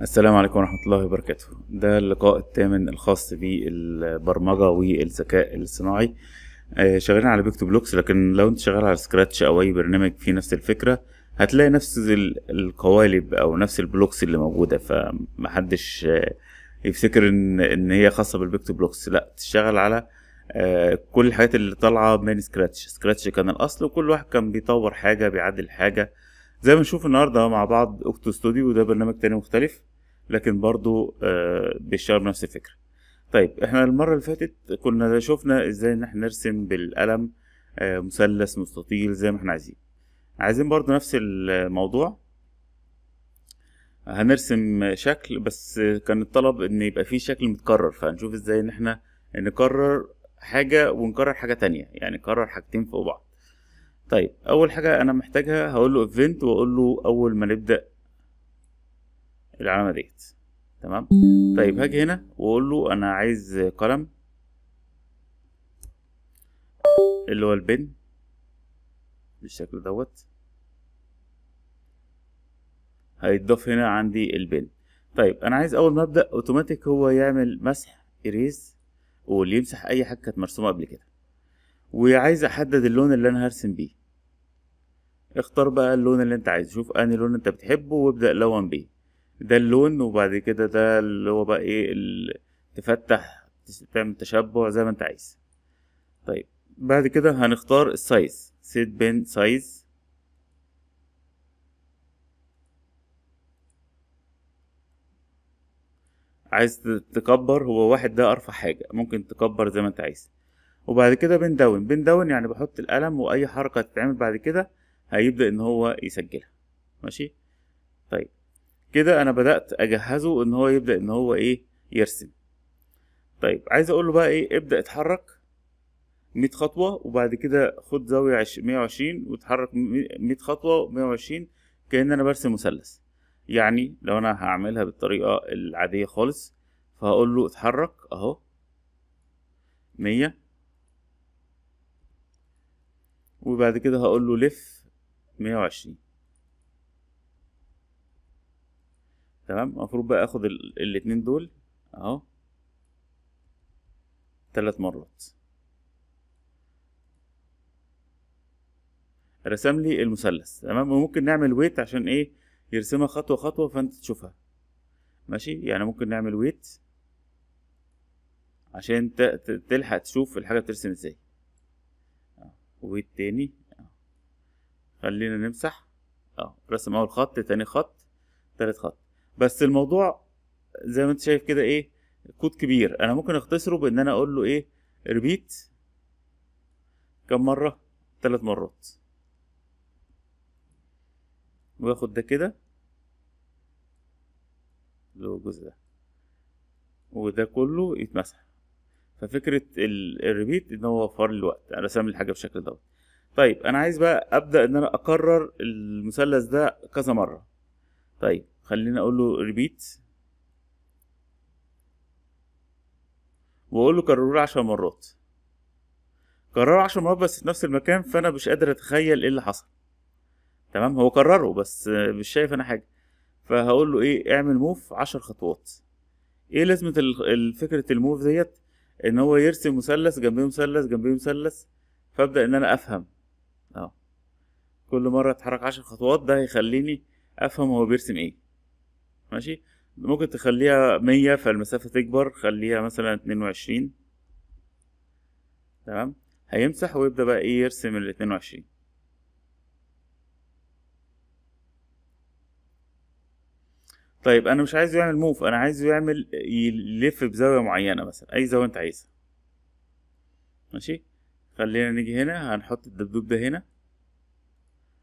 السلام عليكم ورحمة الله وبركاته ده اللقاء الثامن الخاص بالبرمجة والذكاء الصناعي آه، شغالين على بيكتو بلوكس لكن لو انت شغال على سكراتش او اي برنامج فيه نفس الفكرة هتلاقي نفس القوالب او نفس البلوكس اللي موجودة فمحدش آه، يفتكر ان ان هي خاصة بالبيكتو بلوكس لا تشتغل على آه، كل الحاجات اللي طالعة من سكراتش سكراتش كان الاصل وكل واحد كان بيطور حاجة بيعدل حاجة زي ما نشوف النهارده مع بعض اوكتو ستوديو ده برنامج تاني مختلف لكن برضو آه، بيشتغل بنفس الفكره طيب احنا المره اللي فاتت كنا شفنا ازاي ان احنا نرسم بالقلم آه، مثلث مستطيل زي ما احنا عايزين عايزين برضو نفس الموضوع هنرسم شكل بس كان الطلب ان يبقى فيه شكل متكرر فهنشوف ازاي ان احنا نكرر حاجة ونكرر حاجة تانية يعني نكرر حاجتين فوق بعض طيب اول حاجه انا محتاجها هقول له event واقول له اول ما نبدا العلامه ديت تمام طيب هاجي هنا واقول له انا عايز قلم اللي هو البن بالشكل دوت هيتضاف هنا عندي البن طيب انا عايز اول ما ابدا اوتوماتيك هو يعمل مسح اريز واللي يمسح اي حاجه كانت مرسومه قبل كده وعايز احدد اللون اللي انا هرسم بيه اختار بقى اللون اللي انت عايزه شوف انهي لون انت بتحبه وابدا لون بيه ده اللون وبعد كده ده اللي هو بقى ايه تفتح تعمل تشبع زي ما انت عايز طيب بعد كده هنختار السايز سيت بين سايز عايز تكبر هو واحد ده ارفع حاجة ممكن تكبر زي ما انت عايز وبعد كده بندون بندون يعني بحط القلم واي حركه تتعمل بعد كده هيبدا ان هو يسجلها ماشي طيب كده انا بدات اجهزه ان هو يبدا ان هو ايه يرسم طيب عايز اقول له بقى ايه ابدا اتحرك 100 خطوه وبعد كده خد زاويه 120 واتحرك 100 خطوه 120 كان انا برسم مثلث يعني لو انا هعملها بالطريقه العاديه خالص فهقول له اتحرك اهو 100 وبعد كده هقول له لف 120 تمام المفروض بقى اخد الاتنين دول اهو ثلاث مرات رسم لي المثلث تمام وممكن نعمل ويت عشان ايه يرسمها خطوه خطوه فانت تشوفها ماشي يعني ممكن نعمل ويت عشان تلحق تشوف الحاجه بترسم ازاي والتاني آه. خلينا نمسح اه رسم اول خط تاني خط تالت خط بس الموضوع زي ما انت شايف كده ايه كود كبير انا ممكن اختصره بان انا اقول له ايه ريبيت كم مره تلات مرات واخد ده كده اللي هو الجزء ده وده كله يتمسح ففكره الريبيت ان هو وفر لي الوقت انا بسمي الحاجه بالشكل دوت طيب انا عايز بقى ابدا ان انا اكرر المثلث ده كذا مره طيب خليني اقول له ريبيت واقول له كرره عشر مرات كرره عشر مرات بس في نفس المكان فانا مش قادر اتخيل ايه اللي حصل تمام هو كرره بس مش شايف انا حاجه فهقول له ايه اعمل موف عشر خطوات ايه لازمه فكره الموف ديت ان هو يرسم مثلث جنبيه مثلث جنبيه مثلث فابدا ان انا افهم اه كل مره اتحرك عشر خطوات ده هيخليني افهم هو بيرسم ايه ماشي ممكن تخليها مية فالمسافة تكبر خليها مثلا اتنين وعشرين تمام هيمسح ويبدأ بقى ايه يرسم الاتنين وعشرين طيب انا مش عايزه يعمل موف انا عايزه يعمل يلف بزاويه معينه مثلا اي زاويه انت عايزها ماشي خلينا نيجي هنا هنحط الدبدوب ده هنا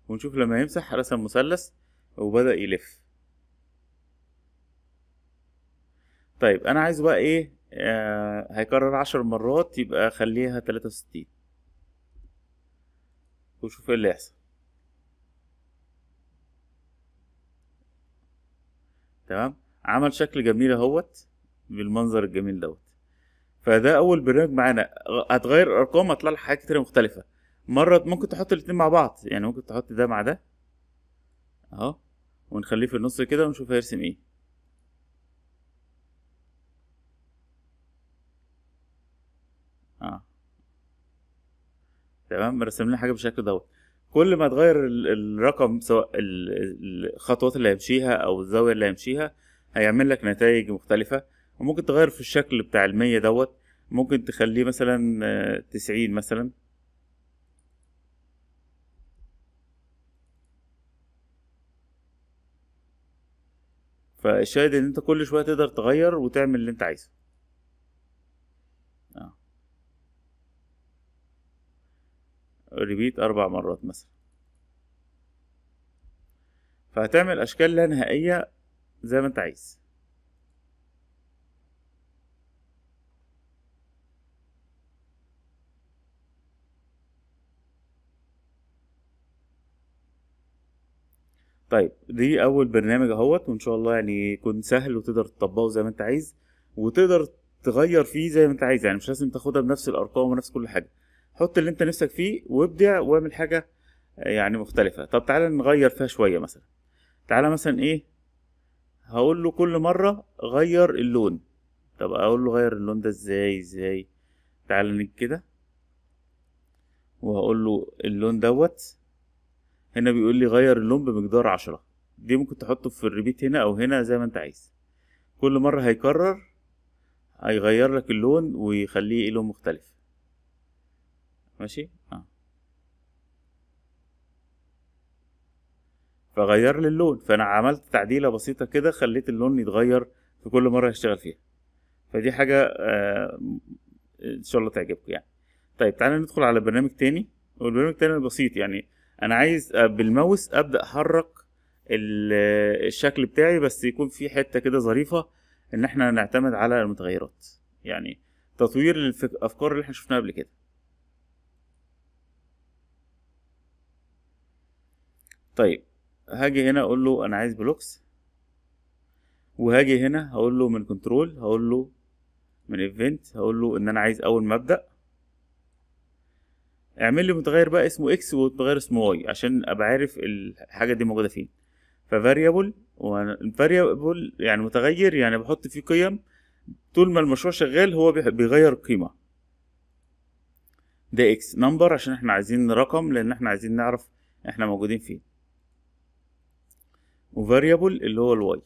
ونشوف لما يمسح رسم مثلث وبدا يلف طيب انا عايزه بقى ايه آه هيكرر عشر مرات يبقى خليها تلاتة وستين وشوف ايه اللي هيحصل تمام عمل شكل جميل اهوت بالمنظر الجميل دوت فده اول برنامج معانا هتغير الارقام هتطلع لك حاجات كتير مختلفه مره ممكن تحط الاتنين مع بعض يعني ممكن تحط ده مع ده اهو ونخليه في النص كده ونشوف هيرسم ايه آه. تمام رسم لنا حاجه بالشكل دوت كل ما تغير الرقم سواء الخطوات اللي هيمشيها او الزاويه اللي هيمشيها هيعمل لك نتائج مختلفه وممكن تغير في الشكل بتاع المية دوت ممكن تخليه مثلا آه، تسعين مثلا فالشاهد ان انت كل شويه تقدر تغير وتعمل اللي انت عايزه ريبيت أربع مرات مثلا فهتعمل أشكال لا نهائية زي ما أنت عايز طيب دي اول برنامج اهوت وان شاء الله يعني يكون سهل وتقدر تطبقه زي ما انت عايز وتقدر تغير فيه زي ما انت عايز يعني مش لازم تاخدها بنفس الارقام ونفس كل حاجه حط اللي انت نفسك فيه وابدع واعمل حاجه يعني مختلفه طب تعالى نغير فيها شويه مثلا تعالى مثلا ايه هقول له كل مره غير اللون طب اقول له غير اللون ده ازاي ازاي تعالى نك كده وهقول له اللون دوت هنا بيقول لي غير اللون بمقدار عشرة دي ممكن تحطه في الريبيت هنا او هنا زي ما انت عايز كل مره هيكرر هيغير لك اللون ويخليه لون مختلف ماشي آه. فغير لي اللون فانا عملت تعديله بسيطه كده خليت اللون يتغير في كل مره هشتغل فيها فدي حاجه آه ان شاء الله تعجبكم يعني طيب تعالى ندخل على برنامج تاني والبرنامج التاني بسيط يعني انا عايز آه، بالماوس ابدا احرك الشكل بتاعي بس يكون في حته كده ظريفه ان احنا نعتمد على المتغيرات يعني تطوير الافكار اللي احنا شفناها قبل كده طيب هاجي هنا اقول له انا عايز بلوكس وهاجي هنا هقول له من كنترول هقول له من ايفنت هقول له ان انا عايز اول مبدا اعمل لي متغير بقى اسمه اكس ومتغير اسمه واي عشان ابقى عارف الحاجه دي موجوده فين ففاريبل فاريبل يعني متغير يعني بحط فيه قيم طول ما المشروع شغال هو بيغير القيمه ده اكس نمبر عشان احنا عايزين رقم لان احنا عايزين نعرف احنا موجودين فين وفاريبل اللي هو الواي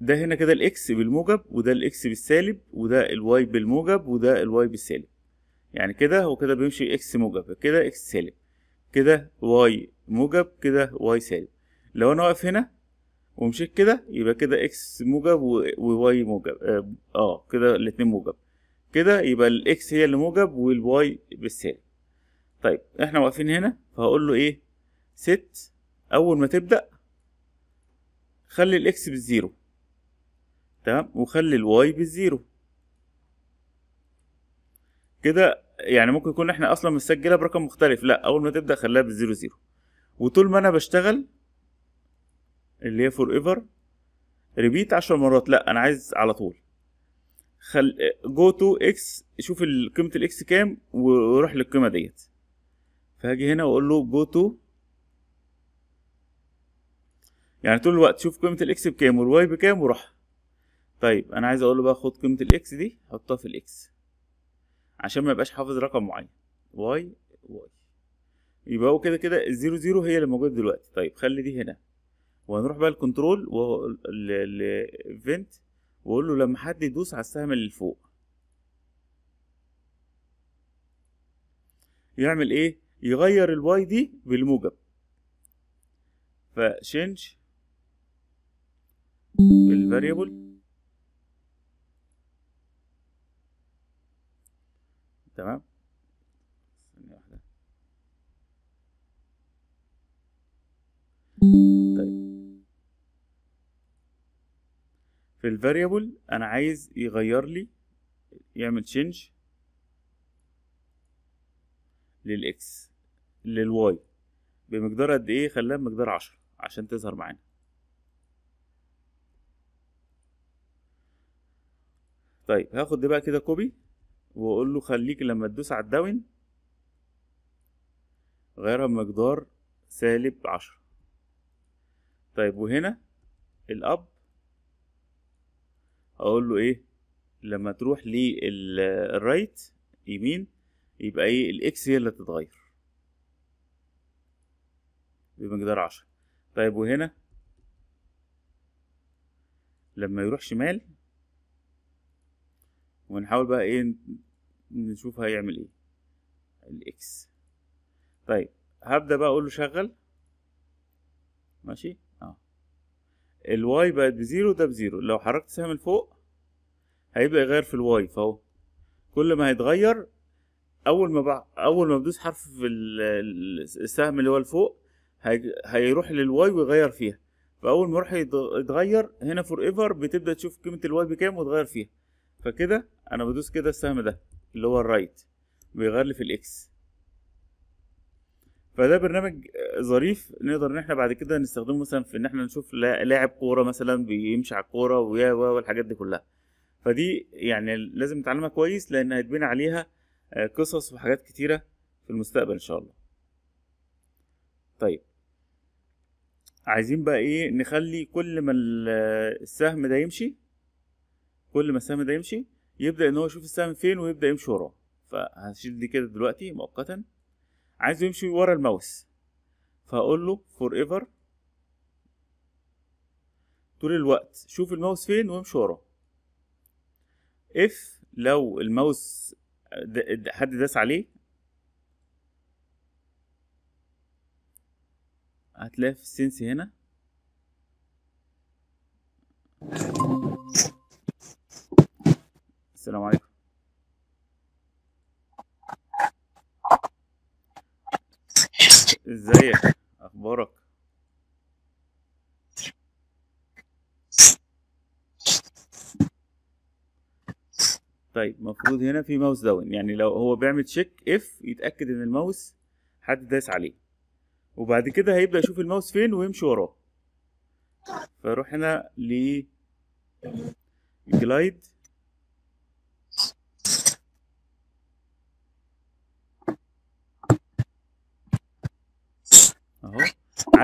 ده هنا كده الاكس بالموجب وده الاكس بالسالب وده الواي بالموجب وده الواي بالسالب يعني كده هو كده بيمشي اكس موجب كده اكس سالب كده واي موجب كده واي سالب لو انا واقف هنا ومشيت كده يبقى كده اكس موجب وواي موجب اه, آه كده الاتنين موجب كده يبقى الاكس هي اللي موجب والواي بالسالب طيب احنا واقفين هنا فهقول له ايه ست اول ما تبدا خلي الاكس بالزيرو تمام وخلي الواي بالزيرو كده يعني ممكن يكون احنا اصلا مسجلها برقم مختلف لا اول ما تبدا خليها بالزيرو زيرو وطول ما انا بشتغل اللي هي فور ايفر ريبيت عشر مرات لا انا عايز على طول خل جو تو اكس شوف قيمه الاكس كام وروح للقيمه ديت فهاجي هنا واقول له جو تو يعني طول الوقت شوف قيمة الاكس بكام والواي بكام وروح طيب انا عايز اقول له بقى خد قيمة الاكس دي حطها في الاكس عشان ما يبقاش حافظ رقم معين واي واي يبقى هو كده كده الزيرو زيرو هي اللي موجودة دلوقتي طيب خلي دي هنا وهنروح بقى الكنترول و الايفنت واقول له لما حد يدوس على السهم اللي فوق يعمل ايه يغير الواي دي بالموجب فشينج الفاريبل تمام ثانية واحدة طيب في الفاريبل انا عايز يغير لي يعمل تشينج للاكس للواي بمقدار قد ايه خلاه بمقدار عشرة عشان تظهر معانا طيب هاخد دي بقى كده كوبي واقول له خليك لما تدوس على الداون غيرها بمقدار سالب عشرة طيب وهنا الاب اقول له ايه لما تروح للرايت يمين يبقى ايه الاكس هي اللي تتغير بمقدار عشرة طيب وهنا لما يروح شمال ونحاول بقى ايه نشوف هيعمل ايه الاكس طيب هبدا بقى اقول له شغل ماشي اه الواي بقت بزيرو ده بزيرو لو حركت سهم لفوق هيبقى يغير في الواي فهو كل ما هيتغير اول ما اول ما بدوس حرف في السهم اللي هو لفوق هيروح للواي ويغير فيها فاول ما يروح يتغير هنا فور ايفر بتبدا تشوف قيمه الواي بكام وتغير فيها فكده انا بدوس كده السهم ده اللي هو الرايت بيغير لي في الاكس فده برنامج آه، ظريف نقدر ان احنا بعد كده نستخدمه مثلا في ان احنا نشوف لاعب كوره مثلا بيمشي على الكوره ويا والحاجات دي كلها فدي يعني لازم نتعلمها كويس لان هيتبني عليها آه، قصص وحاجات كتيره في المستقبل ان شاء الله طيب عايزين بقى ايه نخلي كل ما آه، السهم ده يمشي كل ما السهم ده يمشي يبدا ان هو يشوف السهم فين ويبدا يمشي وراه فهشيل دي كده دلوقتي مؤقتا عايزه يمشي ورا الماوس فهقول له فور ايفر طول الوقت شوف الماوس فين وامشي وراه اف لو الماوس حد داس عليه هتلاقي في السنس هنا السلام عليكم ازيك اخبارك طيب المفروض هنا في ماوس داون يعني لو هو بيعمل تشيك اف يتاكد ان الماوس حد داس عليه وبعد كده هيبدا يشوف الماوس فين ويمشي وراه فروح هنا ل جلايد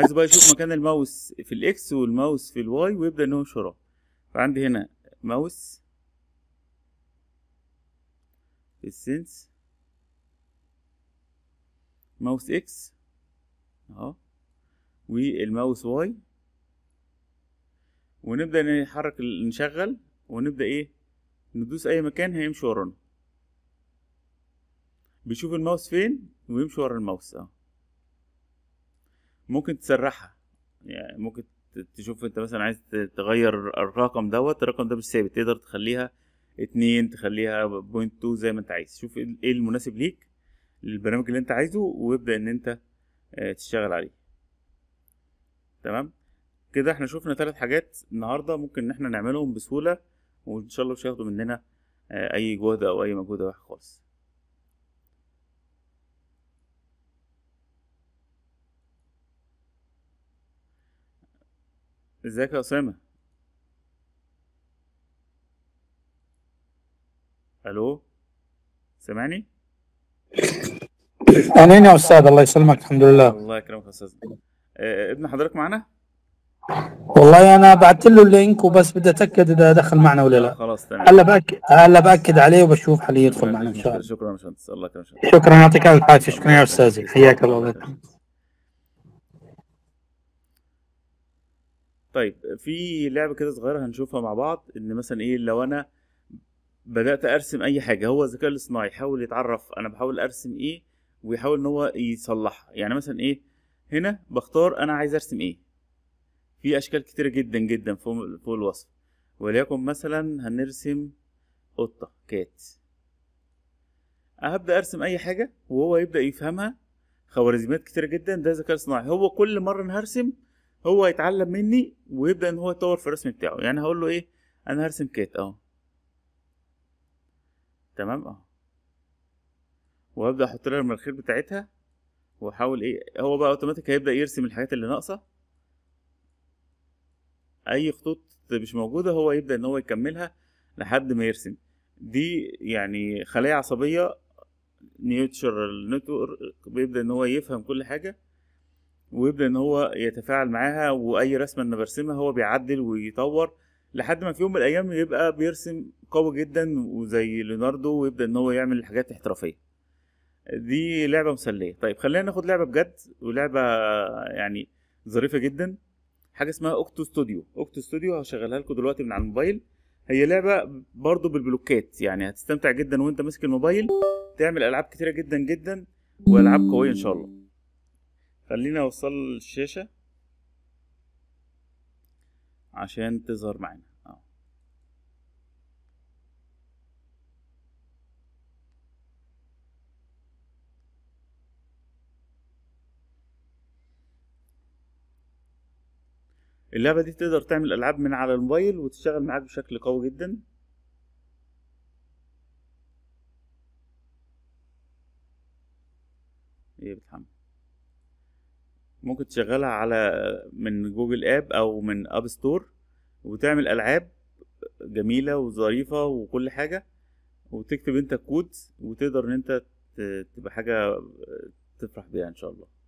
عايز بقى يشوف مكان الماوس في الاكس والماوس في الواي ويبدا ان هو شراء فعندي هنا ماوس في السنس ماوس اكس اهو والماوس واي ونبدا نحرك نشغل ونبدا ايه ندوس اي مكان هيمشي ورانا بيشوف الماوس فين ويمشي ورا الماوس اهو ممكن تسرحها يعني ممكن تشوف انت مثلا عايز تغير الرقم دوت الرقم ده مش ثابت تقدر تخليها اتنين تخليها بوينت تو زي ما انت عايز شوف ايه المناسب ليك للبرنامج اللي انت عايزه وابدا ان انت آه، تشتغل عليه تمام كده احنا شفنا ثلاث حاجات النهارده ممكن ان احنا نعملهم بسهوله وان شاء الله مش هياخدوا مننا آه، اي جهد او اي مجهود واحد خالص ازيك يا اسامه الو سامعني امين يا استاذ الله يسلمك الحمد لله الله يكرمك يا استاذ آه، ابن حضرتك معنا والله انا بعت له اللينك وبس بدي اتاكد اذا دخل معنا ولا لا آه، خلاص تمام هلا باكد هلا باكد عليه وبشوف هل يدخل معنا ان شاء الله شكرا يا باشمهندس الله يكرمك شكرا يعطيك الف عافيه شكرا يا استاذي حياك الله طيب في لعبه كده صغيره هنشوفها مع بعض ان مثلا ايه لو انا بدات ارسم اي حاجه هو الذكاء الاصطناعي يحاول يتعرف انا بحاول ارسم ايه ويحاول ان هو يصلحها يعني مثلا ايه هنا بختار انا عايز ارسم ايه في اشكال كتيره جدا جدا فوق الوصف وليكن مثلا هنرسم قطه كات هبدا ارسم اي حاجه وهو يبدا يفهمها خوارزميات كتيره جدا ده ذكاء اصطناعي هو كل مره انا هرسم هو يتعلم مني ويبدا ان هو يطور في الرسم بتاعه يعني هقول له ايه انا هرسم كات اهو تمام اهو وابدا احط لها المناخير بتاعتها واحاول ايه هو بقى اوتوماتيك هيبدا يرسم الحاجات اللي ناقصه اي خطوط مش موجوده هو يبدا ان هو يكملها لحد ما يرسم دي يعني خلايا عصبيه نيوتشرال نتورك بيبدا ان هو يفهم كل حاجه ويبدا ان هو يتفاعل معاها واي رسمه انا برسمها هو بيعدل ويطور لحد ما في يوم من الايام يبقى بيرسم قوي جدا وزي ليوناردو ويبدا ان هو يعمل الحاجات احترافيه دي لعبه مسليه طيب خلينا ناخد لعبه بجد ولعبه يعني ظريفه جدا حاجه اسمها اوكتو ستوديو اوكتو ستوديو هشغلها لكم دلوقتي من على الموبايل هي لعبه برضو بالبلوكات يعني هتستمتع جدا وانت ماسك الموبايل تعمل العاب كتيره جدا جدا والعاب قويه ان شاء الله خلينا اوصل الشاشة عشان تظهر معانا اه اللعبة دي تقدر تعمل ألعاب من على الموبايل وتشتغل معاك بشكل قوي جدا ايه بتحمل ممكن تشغلها على من جوجل اب او من اب ستور وتعمل العاب جميله وظريفه وكل حاجه وتكتب انت كود وتقدر ان انت تبقى حاجه تفرح بيها ان شاء الله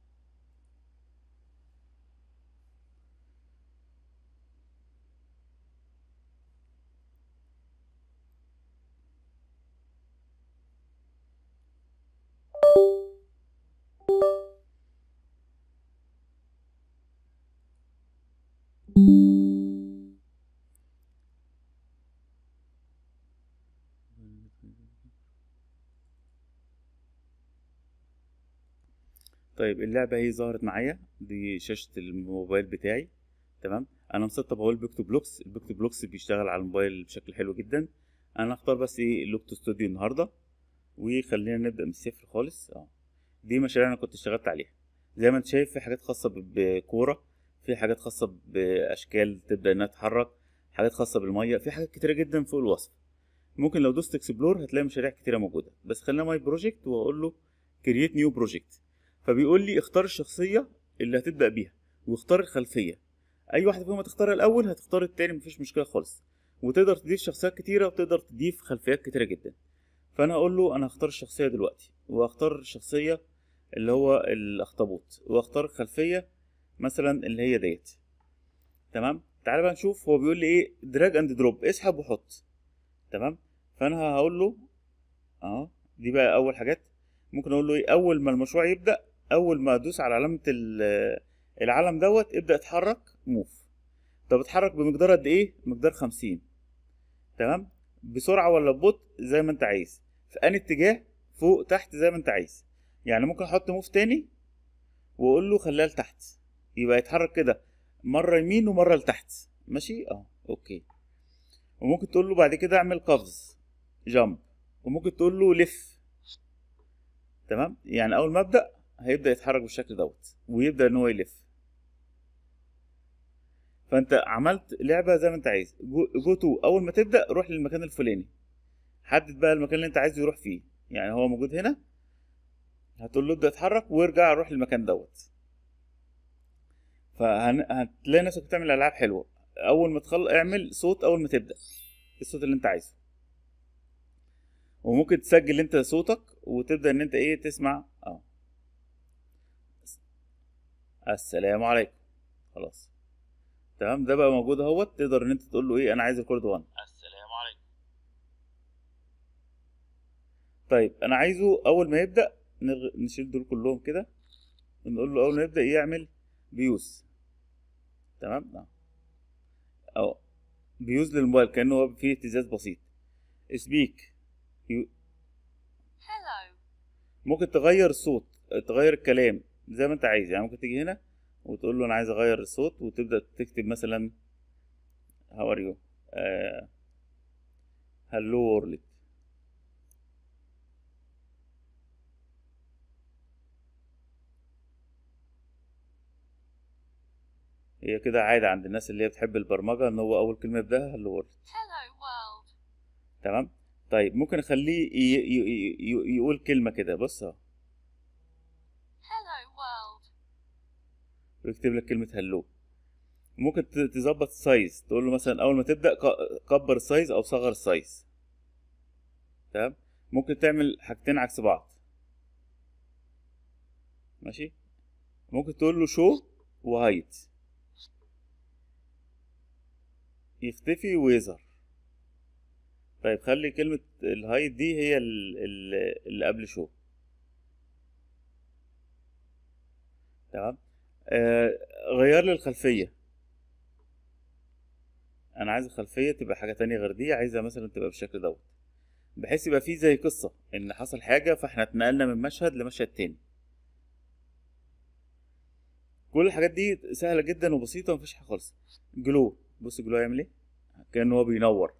طيب اللعبه هي ظهرت معايا دي شاشه الموبايل بتاعي تمام انا مسطب اهو بيك تو بلوكس البيك تو بلوكس بيشتغل على الموبايل بشكل حلو جدا انا هختار بس ايه لوك تو ستوديو النهارده وخلينا نبدا من الصفر خالص اه دي مشاريع انا كنت اشتغلت عليها زي ما انت شايف في حاجات خاصه بكوره في حاجات خاصه باشكال تبدا انها تتحرك حاجات خاصه بالميه في حاجات كتيره جدا فوق الوصف ممكن لو دوست اكسبلور هتلاقي مشاريع كتيره موجوده بس خلينا ماي بروجكت واقول له كرييت نيو بروجكت فبيقول لي اختار الشخصيه اللي هتبدا بيها واختار الخلفيه اي واحده فيهم هتختار الاول هتختار التاني مفيش مشكله خالص وتقدر تضيف شخصيات كتيره وتقدر تضيف خلفيات كتيره جدا فانا اقول له انا هختار الشخصيه دلوقتي وهختار الشخصيه اللي هو الاخطبوط واختار الخلفيه مثلا اللي هي ديت تمام تعال بقى نشوف هو بيقول لي ايه دراج اند دروب اسحب وحط تمام فانا هقول له أهو دي بقى اول حاجات ممكن اقول له ايه اول ما المشروع يبدا اول ما ادوس على علامه العلم دوت ابدا اتحرك موف طب اتحرك بمقدار قد ايه مقدار 50 تمام بسرعه ولا ببطء زي ما انت عايز في اي اتجاه فوق تحت زي ما انت عايز يعني ممكن احط موف تاني واقول له خليها لتحت يبقى يتحرك كده مره يمين ومره لتحت ماشي اه اوكي وممكن تقول له بعد كده اعمل قفز جامب وممكن تقول له لف تمام يعني اول ما ابدا هيبدا يتحرك بالشكل دوت ويبدا ان هو يلف فانت عملت لعبه زي ما انت عايز جو تو اول ما تبدا روح للمكان الفلاني حدد بقى المكان اللي انت عايز يروح فيه يعني هو موجود هنا هتقول له ابدا اتحرك وارجع روح للمكان دوت فهتلاقي نفسك بتعمل العاب حلوه اول ما تخلص اعمل صوت اول ما تبدا الصوت اللي انت عايزه وممكن تسجل انت صوتك وتبدا ان انت ايه تسمع اه السلام عليكم خلاص تمام ده بقى موجود اهوت تقدر ان انت تقول له ايه انا عايز الكورد 1 السلام عليكم طيب انا عايزه اول ما يبدا نشيل دول كلهم كده نقول له اول ما يبدا يعمل بيوز تمام نعم او بيوز للموبايل كانه هو فيه اهتزاز بسيط سبيك هلو ممكن تغير الصوت تغير الكلام زي ما انت عايز يعني ممكن تيجي هنا وتقول له انا عايز اغير الصوت وتبدا تكتب مثلا هاو ار يو هلو وورلد هي كده عادة عند الناس اللي هي بتحب البرمجة ان هو أول كلمة يبدأها هلو وورلد تمام طيب ممكن أخليه يقول كلمة كده بص اهو ويكتب لك كلمه هلو ممكن تظبط السايز تقول له مثلا اول ما تبدا كبر السايز او صغر السايز تمام ممكن تعمل حاجتين عكس بعض ماشي ممكن تقول له شو وهايت يختفي ويظهر طيب خلي كلمة الهايت دي هي اللي قبل شو تمام آه، غير لي الخلفيه انا عايز الخلفيه تبقى حاجه تانية غير دي عايزها مثلا تبقى بالشكل دوت بحيث يبقى فيه زي قصه ان حصل حاجه فاحنا اتنقلنا من مشهد لمشهد تاني كل الحاجات دي سهله جدا وبسيطه ومفيش حاجه خالص جلو بص جلو هيعمل ايه كانه هو بينور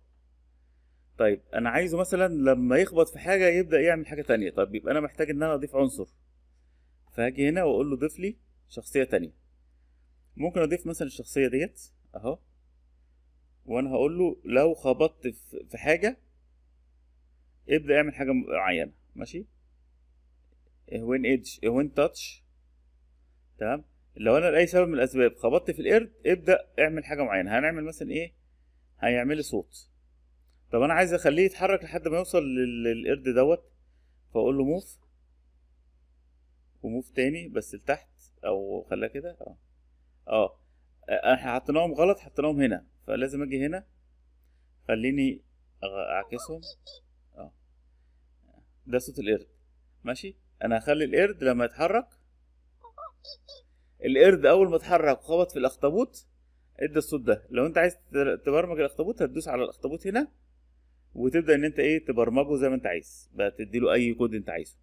طيب انا عايزه مثلا لما يخبط في حاجه يبدا يعمل حاجه تانية طب يبقى انا محتاج ان انا اضيف عنصر فهاجي هنا واقول له ضيف لي شخصية تانية ممكن اضيف مثلا الشخصية ديت اهو وانا هقول له لو خبطت في حاجة ابدأ اعمل حاجة معينة ماشي وين ايدج وين تاتش تمام لو انا لاي سبب من الاسباب خبطت في القرد ابدا اعمل حاجه معينه هنعمل مثلا ايه هيعمل لي صوت طب انا عايز اخليه يتحرك لحد ما يوصل للقرد دوت فاقول له موف وموف تاني بس لتحت او خلاه كده اه اه احنا حطيناهم غلط حطيناهم هنا فلازم اجي هنا خليني اعكسهم اه ده صوت القرد ماشي انا هخلي القرد لما يتحرك القرد اول ما اتحرك وخبط في الاخطبوط ادى الصوت ده لو انت عايز تبرمج الاخطبوط هتدوس على الاخطبوط هنا وتبدا ان انت ايه تبرمجه زي ما انت عايز بقى تديله اي كود انت عايزه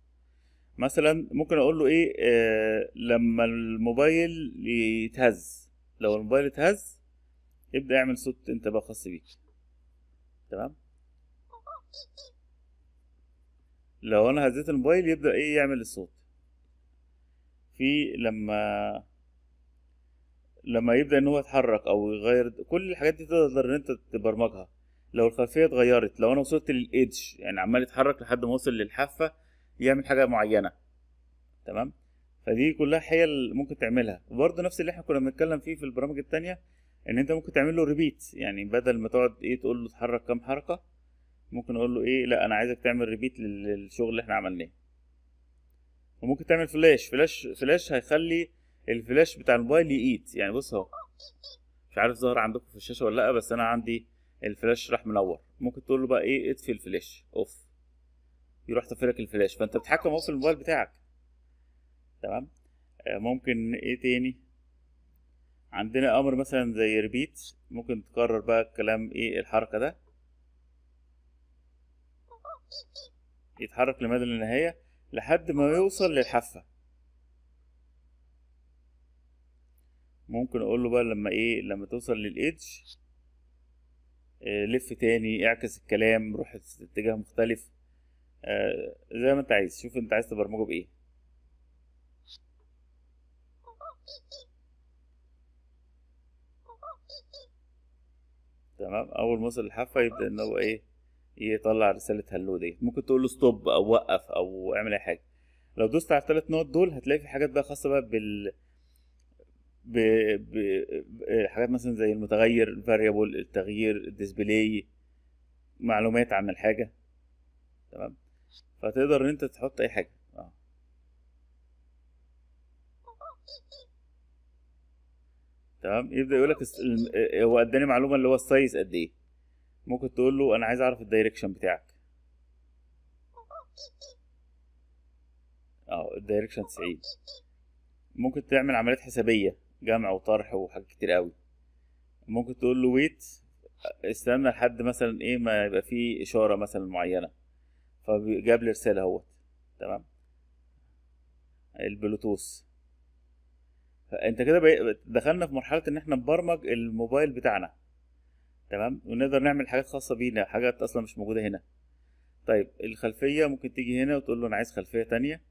مثلا ممكن اقول له ايه آه لما الموبايل يتهز لو الموبايل اتهز ابدا اعمل صوت انت بقى خاص بيك تمام لو انا هزيت الموبايل يبدا ايه يعمل الصوت في لما لما يبدا ان هو يتحرك او يغير كل الحاجات دي تقدر ان انت تبرمجها لو الخلفيه اتغيرت لو انا وصلت للايدج يعني عمال يتحرك لحد ما وصل للحافه يعمل حاجه معينه تمام فدي كلها حيل ممكن تعملها وبرده نفس اللي احنا كنا بنتكلم فيه في البرامج التانية ان انت ممكن تعمل له ريبيت يعني بدل ما تقعد ايه تقول له اتحرك كام حركه ممكن اقول له ايه لا انا عايزك تعمل ريبيت للشغل اللي احنا عملناه وممكن تعمل فلاش فلاش فلاش هيخلي الفلاش بتاع الموبايل يقيت يعني بص اهو مش عارف ظهر عندكم في الشاشه ولا لا بس انا عندي الفلاش راح منور ممكن تقول له بقى ايه اطفي الفلاش اوف يروح طفلك الفلاش فانت بتحكم في الموبايل بتاعك تمام آه، ممكن ايه تاني عندنا امر مثلا زي ريبيت ممكن تكرر بقى الكلام ايه الحركه ده يتحرك لمدى النهايه لحد ما يوصل للحافه ممكن اقول له بقى لما ايه لما توصل للايدج آه، لف تاني اعكس الكلام روح اتجاه مختلف آه، زي ما انت عايز شوف انت عايز تبرمجه بايه تمام اول ما وصل الحافه يبدا ان هو ايه يطلع رساله هلو دي ممكن تقول له ستوب او وقف او اعمل اي حاجه لو دوست على الثلاث نقط دول هتلاقي في حاجات بقى خاصه بقى بال ب... ب... ب... آه، حاجات مثلا زي المتغير الفاريبل التغيير الديسبلاي معلومات عن الحاجه تمام فتقدر ان انت تحط اي حاجه اه تمام يبدا يقول لك إيه، هو اداني معلومه اللي هو السايز قد ايه ممكن تقول له انا عايز اعرف الدايركشن بتاعك اه الدايركشن 90 ممكن تعمل عمليات حسابيه جمع وطرح وحاجات كتير قوي ممكن تقول له ويت استنى لحد مثلا ايه ما يبقى فيه اشاره مثلا معينه فجاب لي رساله اهوت تمام البلوتوث فانت كده دخلنا في مرحله ان احنا نبرمج الموبايل بتاعنا تمام ونقدر نعمل حاجات خاصه بينا حاجات اصلا مش موجوده هنا طيب الخلفيه ممكن تيجي هنا وتقول له انا عايز خلفيه تانية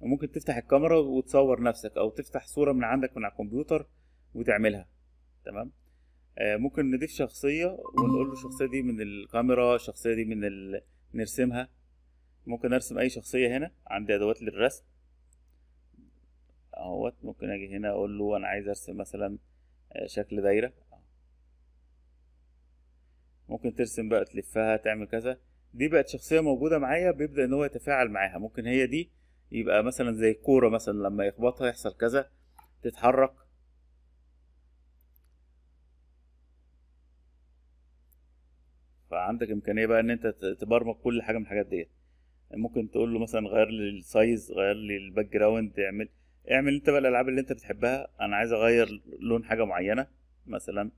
وممكن تفتح الكاميرا وتصور نفسك او تفتح صوره من عندك من على الكمبيوتر وتعملها تمام آه ممكن نضيف شخصيه ونقول له الشخصيه دي من الكاميرا الشخصيه دي من ال... نرسمها ممكن ارسم اي شخصية هنا عندي ادوات للرسم اهوت ممكن اجي هنا اقول له انا عايز ارسم مثلا آه، شكل دايرة ممكن ترسم بقى تلفها تعمل كذا دي بقت شخصية موجودة معايا بيبدأ ان هو يتفاعل معاها ممكن هي دي يبقى مثلا زي الكورة مثلا لما يخبطها يحصل كذا تتحرك فعندك امكانيه بقى ان انت تبرمج كل حاجه من الحاجات ديت ممكن تقول له مثلا غير لي السايز غير لي الباك جراوند اعمل اعمل انت بقى الالعاب اللي انت بتحبها انا عايز اغير لون حاجه معينه مثلا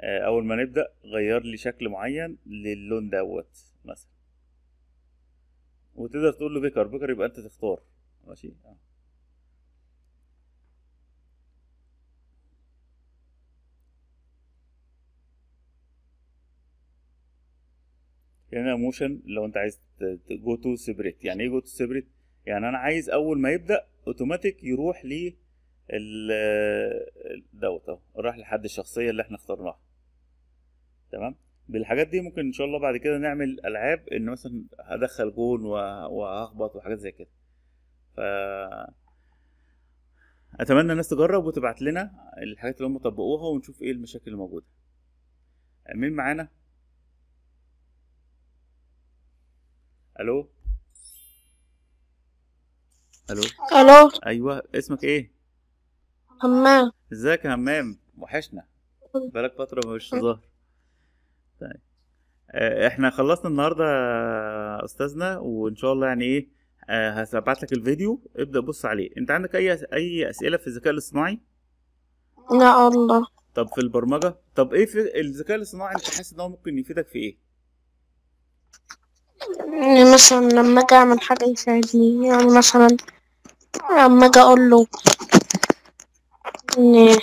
آه، اول ما نبدا غير لي شكل معين للون دوت مثلا وتقدر تقول له بيكر بيكر يبقى انت تختار ماشي آه. هنا موشن لو انت عايز جو تو سيبريت يعني ايه جو تو سيبريت يعني انا عايز اول ما يبدا اوتوماتيك يروح ل دوت اهو راح لحد الشخصيه اللي احنا اخترناها تمام بالحاجات دي ممكن ان شاء الله بعد كده نعمل العاب ان مثلا هدخل جون وهخبط وحاجات زي كده ف اتمنى الناس تجرب وتبعت لنا الحاجات اللي هم طبقوها ونشوف ايه المشاكل الموجوده مين معانا الو الو الو ايوه اسمك ايه همام ازيك يا همام وحشنا بقالك فتره مش اه. ظاهر طيب آه، احنا خلصنا النهارده استاذنا وان شاء الله يعني ايه آه، هبعت لك الفيديو ابدا بص عليه انت عندك اي اي اسئله في الذكاء الاصطناعي لا الله طب في البرمجه طب ايه في الذكاء الاصطناعي انت حاسس ان هو ممكن يفيدك في ايه يعني مثلا لما اجي اعمل حاجة يساعدني يعني مثلا لما اجي اقول له ان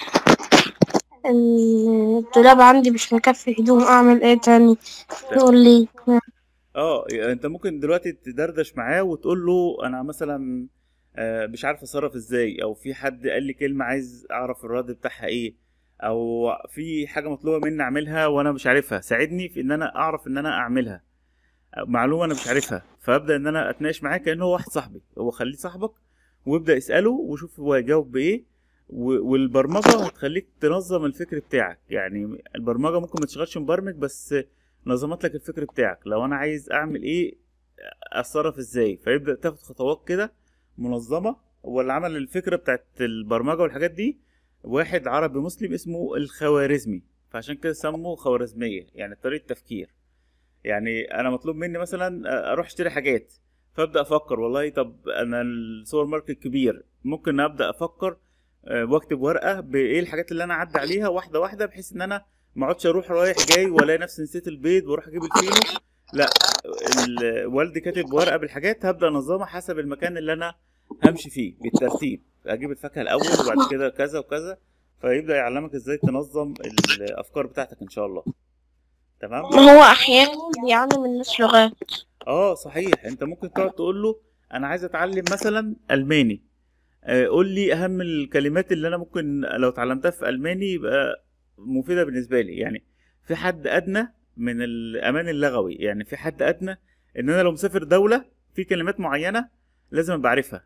ان الدولاب عندي مش مكفي هدوم اعمل ايه تاني يقول لي اه يعني انت ممكن دلوقتي تدردش معاه وتقول له انا مثلا آه، مش عارف اتصرف ازاي او في حد قال لي كلمه عايز اعرف الرد بتاعها ايه او في حاجه مطلوبه مني اعملها وانا مش عارفها ساعدني في ان انا اعرف ان انا اعملها معلومه انا مش عارفها فابدا ان انا اتناقش معاه كانه هو واحد صاحبي هو خليه صاحبك وابدا اساله وشوف هو هيجاوب بايه والبرمجه هتخليك تنظم الفكر بتاعك يعني البرمجه ممكن ما تشغلش مبرمج بس نظمت لك الفكر بتاعك لو انا عايز اعمل ايه اتصرف ازاي فيبدا تاخد خطوات كده منظمه هو اللي عمل الفكره بتاعت البرمجه والحاجات دي واحد عربي مسلم اسمه الخوارزمي فعشان كده سموه خوارزميه يعني طريقه تفكير يعني انا مطلوب مني مثلا اروح اشتري حاجات فابدا افكر والله طب انا السوبر ماركت كبير ممكن ابدا افكر آه، واكتب ورقه بايه الحاجات اللي انا عدى عليها واحده واحده بحيث ان انا ما اقعدش اروح رايح جاي والاقي نفسي نسيت البيض واروح اجيب الفينو لا والدي كاتب ورقه بالحاجات هبدا انظمها حسب المكان اللي انا همشي فيه بالترتيب اجيب الفاكهه الاول وبعد كده كذا وكذا فيبدا يعلمك ازاي تنظم الافكار بتاعتك ان شاء الله تمام ما هو احيانا بيعلم الناس لغات اه صحيح انت ممكن تقعد تقول له انا عايز اتعلم مثلا الماني آه، قول لي اهم الكلمات اللي انا ممكن لو اتعلمتها في الماني يبقى مفيده بالنسبه لي يعني في حد ادنى من الامان اللغوي يعني في حد ادنى ان انا لو مسافر دوله في كلمات معينه لازم ابقى عارفها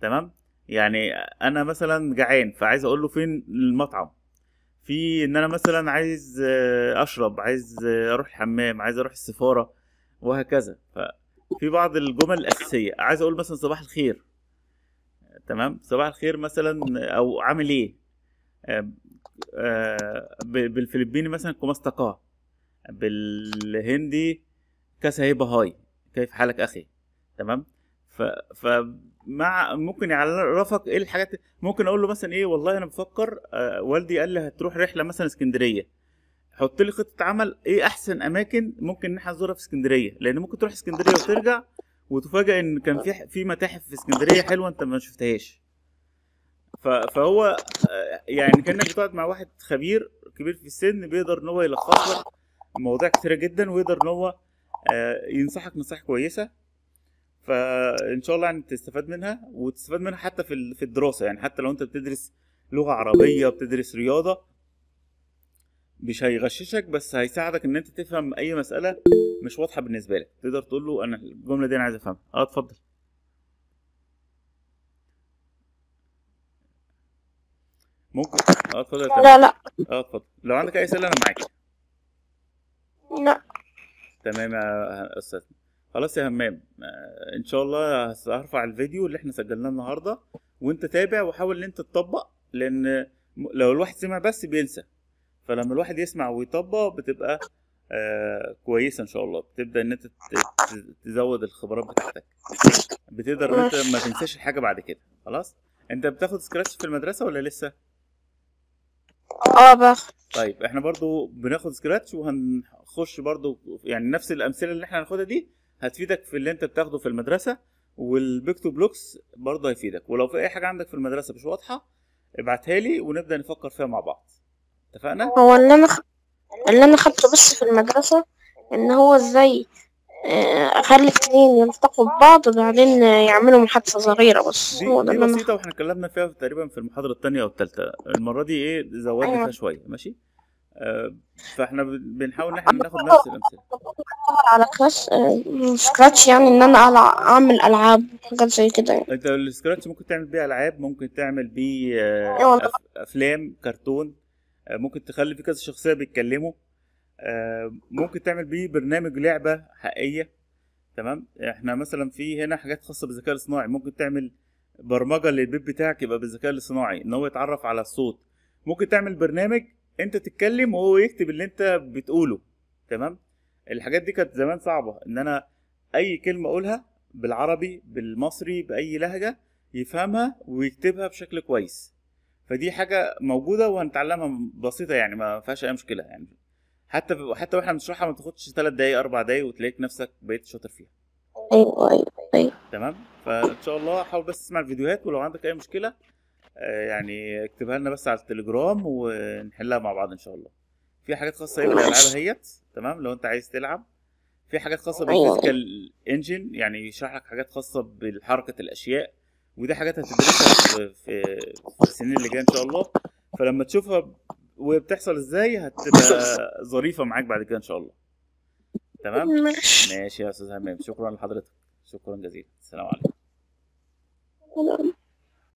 تمام يعني انا مثلا جعان فعايز اقول له فين المطعم في ان انا مثلا عايز آه، اشرب عايز آه، اروح الحمام عايز اروح السفاره وهكذا ففي بعض الجمل الاساسيه عايز اقول مثلا صباح الخير تمام صباح الخير مثلا او عامل ايه آه، بالفلبيني مثلا كومستقا بالهندي كاسا هاي كيف حالك اخي تمام ف مع ممكن يعرفك ايه الحاجات ممكن اقول له مثلا ايه والله انا بفكر آه والدي قال لي هتروح رحله مثلا اسكندريه حط لي خطه عمل ايه احسن اماكن ممكن ان احنا نزورها في اسكندريه لان ممكن تروح اسكندريه وترجع وتفاجئ ان كان في في متاحف في اسكندريه حلوه انت ما شفتهاش فهو آه، يعني كانك بتقعد مع واحد خبير كبير في السن بيقدر ان هو يلخص لك مواضيع كتيره جدا ويقدر ان هو آه، ينصحك نصيحه كويسه فان شاء الله يعني تستفاد منها وتستفاد منها حتى في في الدراسه يعني حتى لو انت بتدرس لغه عربيه بتدرس رياضه مش هيغششك بس هيساعدك ان انت تفهم اي مساله مش واضحه بالنسبه لك تقدر تقول له انا الجمله دي انا عايز افهمها اه اتفضل ممكن اه اتفضل لا لا اه اتفضل لو عندك اي اسئله انا معاك لا تمام يا استاذ خلاص يا همام آه، ان شاء الله هرفع الفيديو اللي احنا سجلناه النهارده وانت تابع وحاول ان انت تطبق لان لو الواحد سمع بس بينسى فلما الواحد يسمع ويطبق بتبقى آه كويسه ان شاء الله بتبدا ان انت تزود الخبرات بتاعتك بتقدر ان انت ما تنساش الحاجه بعد كده خلاص انت بتاخد سكراتش في المدرسه ولا لسه اه باخد طيب احنا برضو بناخد سكراتش وهنخش برضو يعني نفس الامثله اللي احنا هناخدها دي هتفيدك في اللي انت بتاخده في المدرسه والبيك تو بلوكس برضه هيفيدك ولو في اي حاجه عندك في المدرسه مش واضحه ابعتها لي ونبدا نفكر فيها مع بعض اتفقنا هو اللي انا خ... اللي انا خدته بس في المدرسه ان هو ازاي آه، اخلي الاثنين يلتقوا ببعض وبعدين يعملوا محادثه صغيره بس هو ده دي بسيطه واحنا اتكلمنا فيها تقريبا في المحاضره الثانيه او الثالثه المره دي ايه زودنا أيوة. شويه ماشي آه، فاحنا بنحاول ان احنا ناخد نفس الامثله على كراش آه، سكراتش يعني ان انا اعمل العاب حاجات زي كده يعني انت السكراتش ممكن تعمل بيه العاب ممكن تعمل بيه أيوة آه، افلام كرتون ممكن تخلي فيه كذا شخصيه بيتكلموا ممكن تعمل بيه برنامج لعبه حقيقيه تمام احنا مثلا في هنا حاجات خاصه بالذكاء الصناعي ممكن تعمل برمجه للبيت بتاعك يبقى بالذكاء الصناعي ان هو يتعرف على الصوت ممكن تعمل برنامج انت تتكلم وهو يكتب اللي انت بتقوله تمام الحاجات دي كانت زمان صعبه ان انا اي كلمه اقولها بالعربي بالمصري باي لهجه يفهمها ويكتبها بشكل كويس فدي حاجه موجوده وهنتعلمها بسيطه يعني ما فيهاش اي مشكله يعني حتى حتى واحنا بنشرحها ما تاخدش 3 دقايق 4 دقايق وتلاقيك نفسك بقيت شاطر فيها ايوه ايوه ايوه تمام فان شاء الله حاول بس تسمع الفيديوهات ولو عندك اي مشكله آه، يعني اكتبها لنا بس على التليجرام ونحلها مع بعض ان شاء الله في حاجات خاصه ايه بالالعاب هيت تمام لو انت عايز تلعب في حاجات خاصه بالفيزيكال انجن يعني يشرح لك حاجات خاصه بحركه الاشياء ودي حاجات هتدرسها في, في السنين اللي جايه ان شاء الله فلما تشوفها وهي بتحصل ازاي هتبقى ظريفه معاك بعد كده ان شاء الله تمام ماشي يا استاذ همام شكرا لحضرتك شكرا جزيلا السلام عليكم